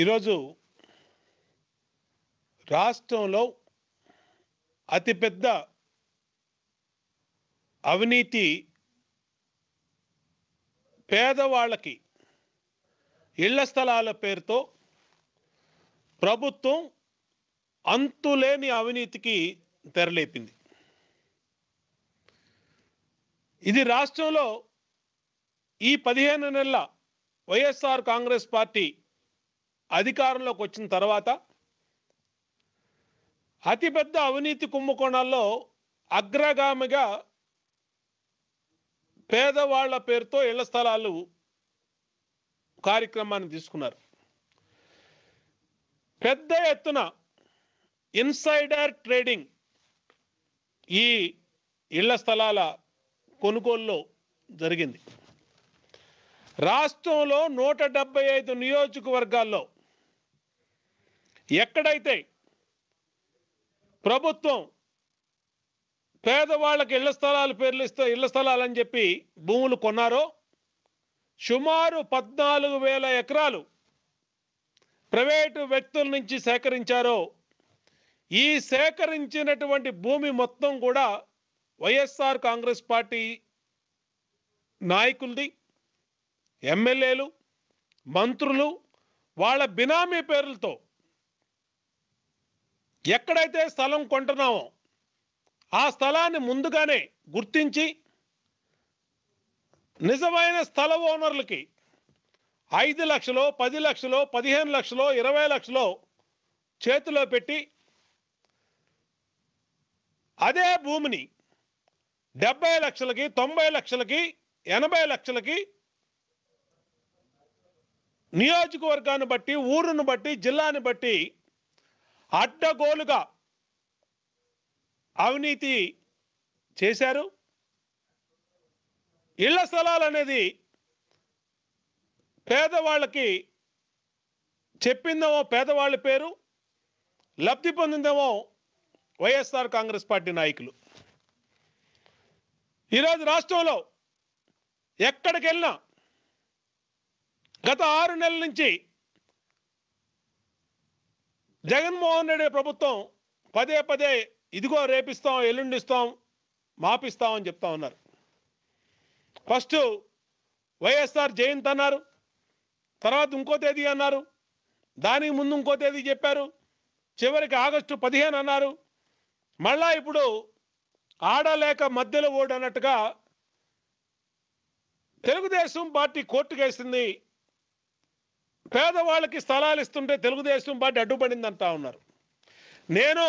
ఈరోజు రాష్ట్రంలో అతిపెద్ద అవినీతి పేదవాళ్ళకి ఇళ్ల స్థలాల పేరుతో ప్రభుత్వం అంతులేని అవినీతికి తెరలేపింది ఇది రాష్ట్రంలో ఈ పదిహేను నెలల వైఎస్ఆర్ కాంగ్రెస్ పార్టీ అధికారంలోకి వచ్చిన తర్వాత అతిపెద్ద అవినీతి కుంభకోణాల్లో అగ్రగామిగా పేదవాళ్ల పేరుతో ఇళ్ల స్థలాలు కార్యక్రమాన్ని తీసుకున్నారు పెద్ద ఎత్తున ఇన్సైడర్ ట్రేడింగ్ ఈ ఇళ్ల స్థలాల కొనుగోలులో జరిగింది రాష్ట్రంలో నూట డెబ్బై ఐదు నియోజకవర్గాల్లో ఎక్కడైతే ప్రభుత్వం పేదవాళ్ళకి ఇళ్ల స్థలాలు పేర్లు ఇస్తే ఇళ్ల స్థలాలు అని చెప్పి భూములు కొన్నారో సుమారు పద్నాలుగు వేల ఎకరాలు ప్రైవేటు వ్యక్తుల నుంచి సేకరించారో ఈ సేకరించినటువంటి భూమి మొత్తం కూడా వైఎస్ఆర్ కాంగ్రెస్ పార్టీ నాయకులది ఎమ్మెల్యేలు మంత్రులు వాళ్ళ బినామీ పేర్లతో ఎక్కడైతే స్థలం కొంటున్నామో ఆ స్థలాన్ని ముందుగానే గుర్తించి నిజమైన స్థల ఓనర్లకి ఐదు లక్షలో పది లక్షలో పదిహేను లక్షలో ఇరవై లక్షలో చేతిలో పెట్టి అదే భూమిని డెబ్బై లక్షలకి తొంభై లక్షలకి ఎనభై లక్షలకి నియోజకవర్గాన్ని బట్టి ఊరును బట్టి జిల్లాని బట్టి అడ్డగోలుగా అవినీతి చేశారు ఇళ్ల స్థలాలు అనేది పేదవాళ్ళకి చెప్పిందేమో పేదవాళ్ళ పేరు లబ్ధి పొందిందేమో వైఎస్ఆర్ కాంగ్రెస్ పార్టీ నాయకులు ఈరోజు రాష్ట్రంలో ఎక్కడికి వెళ్ళినా గత ఆరు నెలల నుంచి జగన్మోహన్ రెడ్డి ప్రభుత్వం పదే పదే ఇదిగో రేపిస్తాం ఎల్లుండిస్తాం మాపిస్తాం అని చెప్తా ఉన్నారు ఫస్ట్ వైఎస్ఆర్ జయంత్ అన్నారు తర్వాత ఇంకో తేదీ అన్నారు దానికి ముందు ఇంకో తేదీ చెప్పారు చివరికి ఆగస్టు పదిహేను అన్నారు మళ్ళా ఇప్పుడు ఆడలేక మధ్యలో ఓడు అన్నట్టుగా తెలుగుదేశం పార్టీ కోర్టుకేసింది పేదవాళ్ళకి స్థలాలు ఇస్తుంటే తెలుగుదేశం పార్టీ అడ్డుపడింది అంటా ఉన్నారు నేను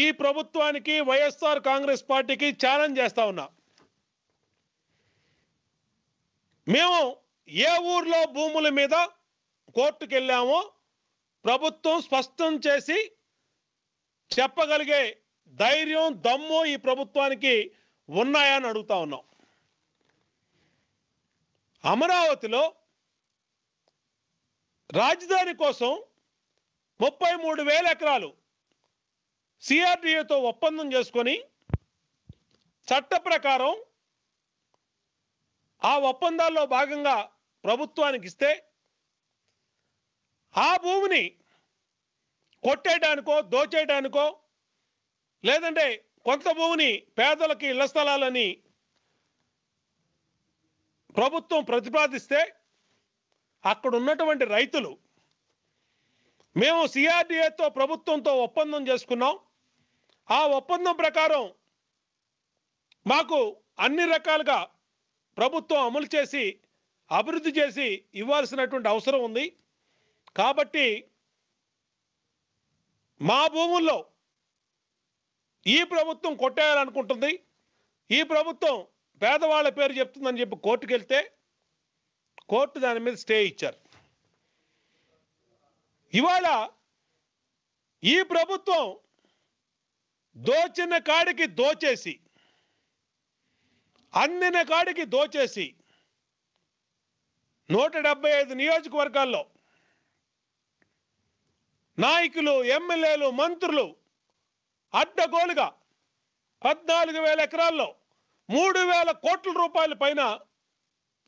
ఈ ప్రభుత్వానికి వైఎస్ఆర్ కాంగ్రెస్ పార్టీకి ఛాలెంజ్ చేస్తా ఉన్నా మేము ఏ ఊర్లో భూముల మీద కోర్టుకు వెళ్ళామో ప్రభుత్వం స్పష్టం చేసి చెప్పగలిగే ధైర్యం దమ్ము ఈ ప్రభుత్వానికి ఉన్నాయని అడుగుతా ఉన్నాం అమరావతిలో రాజధాని కోసం ముప్పై మూడు వేల ఎకరాలు సిఆర్డిఏతో ఒప్పందం చేసుకొని చట్ట ప్రకారం ఆ ఒప్పందాల్లో భాగంగా ప్రభుత్వానికి ఇస్తే ఆ భూమిని కొట్టేయడానికో దోచేయడానికో లేదంటే కొంత భూమిని పేదలకి ఇళ్ల స్థలాలని ప్రభుత్వం ప్రతిపాదిస్తే అక్కడ ఉన్నటువంటి రైతులు మేము సిఆర్డిఏతో ప్రభుత్వంతో ఒప్పందం చేసుకున్నాం ఆ ఒప్పందం ప్రకారం మాకు అన్ని రకాలుగా ప్రభుత్వం అమలు చేసి అభివృద్ధి చేసి ఇవ్వాల్సినటువంటి అవసరం ఉంది కాబట్టి మా భూముల్లో ఈ ప్రభుత్వం కొట్టేయాలనుకుంటుంది ఈ ప్రభుత్వం పేదవాళ్ళ పేరు చెప్తుందని చెప్పి కోర్టుకెళ్తే కోర్టు దాని మీద స్టే ఇచ్చారు ఇవాళ ఈ ప్రభుత్వం దోచిన కాడికి దోచేసి అందిన కాడికి దోచేసి నూట డెబ్బై ఐదు నియోజకవర్గాల్లో నాయకులు ఎమ్మెల్యేలు మంత్రులు అడ్డగోలుగా పద్నాలుగు వేల ఎకరాల్లో మూడు వేల కోట్ల రూపాయల పైన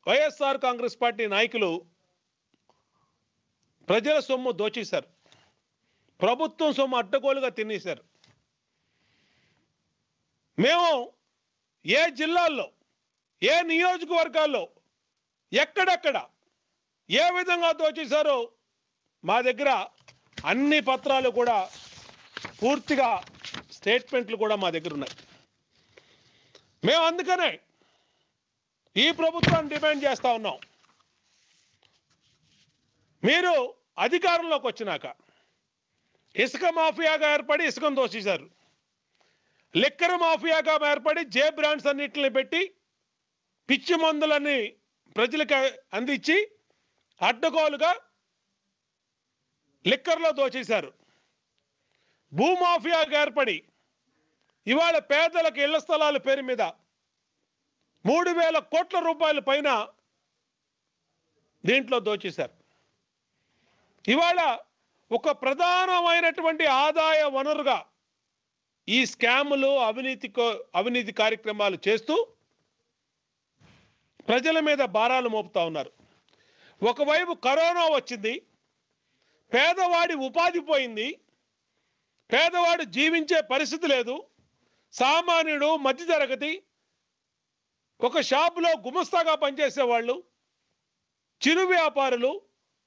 వైఎస్ఆర్ కాంగ్రెస్ పార్టీ నాయకులు ప్రజల సొమ్ము దోచేశారు ప్రభుత్వం సొమ్ము అడ్డగోలుగా తినేశారు మేము ఏ జిల్లాల్లో ఏ నియోజకవర్గాల్లో ఎక్కడెక్కడ ఏ విధంగా దోచేశారో మా దగ్గర అన్ని పత్రాలు కూడా పూర్తిగా స్టేట్మెంట్లు కూడా మా దగ్గర ఉన్నాయి మేము అందుకనే ఈ ప్రభుత్వాన్ని డిమాండ్ చేస్తా ఉన్నాం మీరు అధికారంలోకి వచ్చినాక ఇసుక మాఫియాగా ఏర్పడి ఇసుకను దోషించారు లిక్కర్ మాఫియాగా ఏర్పడి జే బ్రాండ్స్ అన్నింటిని పెట్టి పిచ్చి మందులన్నీ ప్రజలకు అందించి అడ్డగోలుగా లిక్కర్లో దోచేశారు భూమాఫియాగా ఏర్పడి ఇవాళ పేదలకు ఇళ్ల స్థలాల పేరు మీద మూడు వేల కోట్ల రూపాయల పైన దీంట్లో దోచేశారు ఇవాళ ఒక ప్రధానమైనటువంటి ఆదాయ వనరుగా ఈ స్కాములు అవినీతి అవినీతి కార్యక్రమాలు చేస్తూ ప్రజల మీద భారాలు మోపుతా ఉన్నారు ఒకవైపు కరోనా వచ్చింది పేదవాడి ఉపాధి పోయింది పేదవాడు జీవించే పరిస్థితి లేదు సామాన్యుడు మధ్యతరగతి ఒక షాపులో గుమస్తాగా పనిచేసే వాళ్ళు చిరు వ్యాపారులు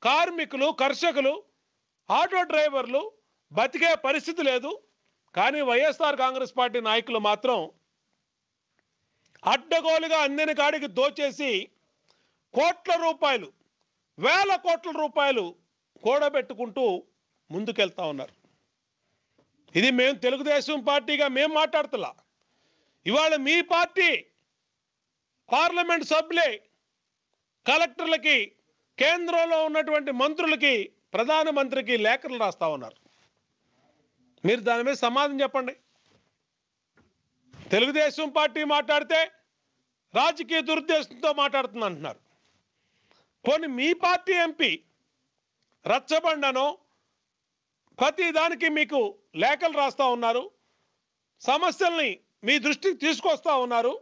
కార్మికులు కర్షకులు ఆటో డ్రైవర్లు బతికే పరిస్థితి లేదు కానీ వైఎస్ఆర్ కాంగ్రెస్ పార్టీ నాయకులు మాత్రం అడ్డగోలుగా అందని కాడికి దోచేసి కోట్ల రూపాయలు వేల కోట్ల రూపాయలు కూడబెట్టుకుంటూ ముందుకెళ్తా ఉన్నారు ఇది మేము తెలుగుదేశం పార్టీగా మేము మాట్లాడుతులా ఇవాళ మీ పార్టీ పార్లమెంట్ సభ్యులే కలెక్టర్లకి కేంద్రంలో ఉన్నటువంటి మంత్రులకి ప్రధానమంత్రికి లేఖలు రాస్తా ఉన్నారు మీరు దాని మీద సమాధానం చెప్పండి తెలుగుదేశం పార్టీ మాట్లాడితే రాజకీయ దురుద్దేశంతో మాట్లాడుతుంది అంటున్నారు పోనీ మీ పార్టీ ఎంపీ రచ్చబండను ప్రతి దానికి మీకు లేఖలు రాస్తా ఉన్నారు సమస్యల్ని మీ దృష్టికి తీసుకొస్తా ఉన్నారు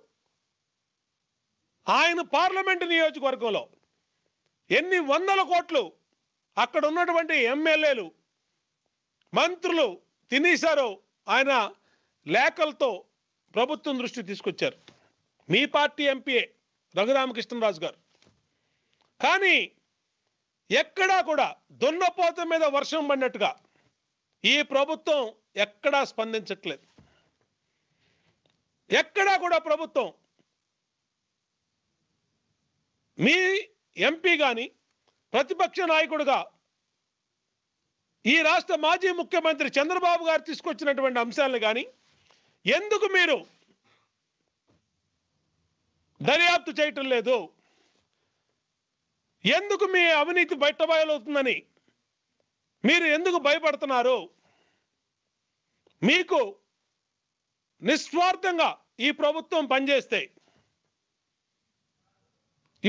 ఆయన పార్లమెంటు నియోజకవర్గంలో ఎన్ని వందల కోట్లు అక్కడ ఉన్నటువంటి ఎమ్మెల్యేలు మంత్రులు తినేశారు ఆయన లేఖలతో ప్రభుత్వం దృష్టి తీసుకొచ్చారు మీ పార్టీ ఎంపీఏ రఘురామకృష్ణరాజు గారు కానీ ఎక్కడా కూడా దున్నపోత మీద వర్షం పడినట్టుగా ఈ ప్రభుత్వం ఎక్కడా స్పందించట్లేదు ఎక్కడా కూడా ప్రభుత్వం మీ ఎంపీ కానీ ప్రతిపక్ష నాయకుడుగా ఈ రాష్ట్ర మాజీ ముఖ్యమంత్రి చంద్రబాబు గారు తీసుకొచ్చినటువంటి అంశాలను కానీ ఎందుకు మీరు దర్యాప్తు చేయటం లేదు ఎందుకు మీ అవినీతి బయటబయలవుతుందని మీరు ఎందుకు భయపడుతున్నారు మీకు నిస్వార్థంగా ఈ ప్రభుత్వం పనిచేస్తే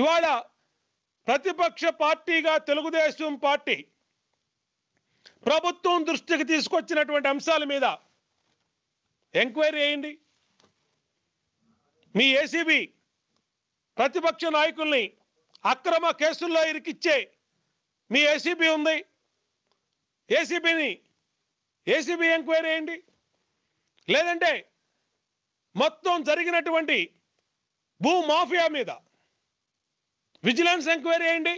ఇవాళ ప్రతిపక్ష పార్టీగా తెలుగుదేశం పార్టీ ప్రభుత్వం దృష్టికి తీసుకొచ్చినటువంటి అంశాల మీద ఎంక్వైరీ చేయండి మీ ఏసీబీ ప్రతిపక్ష నాయకుల్ని అక్రమ కేసుల్లో ఇరికిచ్చే మీ ఏసీబీ ఉంది ఏసీబీని ఏసీబీ ఎంక్వైరీ చేయండి లేదంటే మొత్తం జరిగినటువంటి భూ మాఫియా మీద విజిలెన్స్ ఎంక్వైరీ వేయండి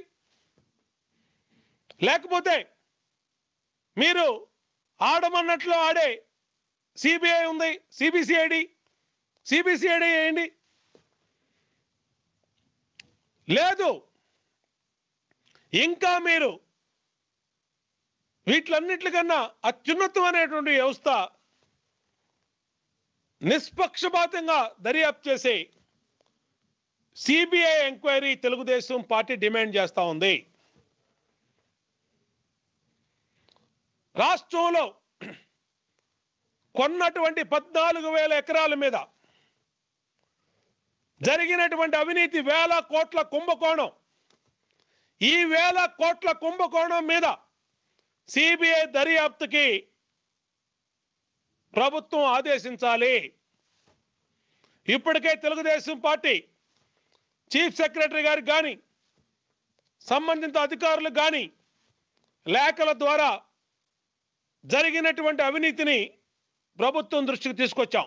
లేకపోతే మీరు ఆడమన్నట్లు ఆడే సిబిఐ ఉంది సిబిసిఐడి సిబిసిఐడి వేయండి లేదు ఇంకా మీరు వీటిలన్నిటికన్నా అత్యున్నతమైనటువంటి వ్యవస్థ నిష్పక్షపాతంగా దర్యాప్తు చేసే CBI enquiry Telugu Desam party demand చేస్తూ ఉంది రాష్ట్రంలో కొన్నటువంటి పద్నాలుగు వేల ఎకరాల మీద జరిగినటువంటి అవినీతి వేల కోట్ల కుంభకోణం ఈ వేల కోట్ల కుంభకోణం మీద సిబిఐ దర్యాప్తుకి ప్రభుత్వం ఆదేశించాలి ఇప్పటికే తెలుగుదేశం పార్టీ చీఫ్ సెక్రటరీ గారికి కానీ సంబంధిత అధికారులు కానీ లేఖల ద్వారా జరిగినటువంటి అవినీతిని ప్రభుత్వం దృష్టికి తీసుకొచ్చాం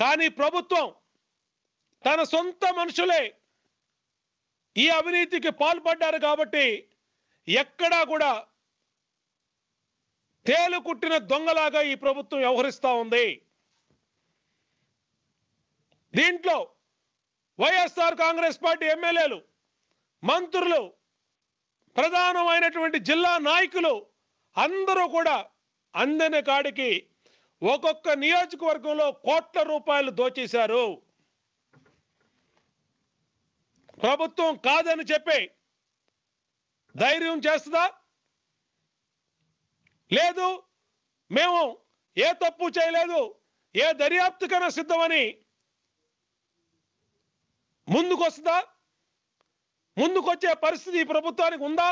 కానీ ప్రభుత్వం తన సొంత మనుషులే ఈ అవినీతికి పాల్పడ్డారు కాబట్టి ఎక్కడా కూడా తేలుకుట్టిన దొంగలాగా ఈ ప్రభుత్వం వ్యవహరిస్తూ ఉంది దీంట్లో వైఎస్ఆర్ కాంగ్రెస్ పార్టీ ఎమ్మెల్యేలు మంత్రులు ప్రధానమైనటువంటి జిల్లా నాయకులు అందరూ కూడా అందని కాడికి ఒక్కొక్క నియోజకవర్గంలో కోట్ల రూపాయలు దోచేశారు ప్రభుత్వం కాదని చెప్పి ధైర్యం చేస్తుందా లేదు మేము ఏ తప్పు చేయలేదు ఏ దర్యాప్తుకైనా సిద్ధమని ముందుకు ముందుకొచ్చే పరిస్థితి ఈ ప్రభుత్వానికి ఉందా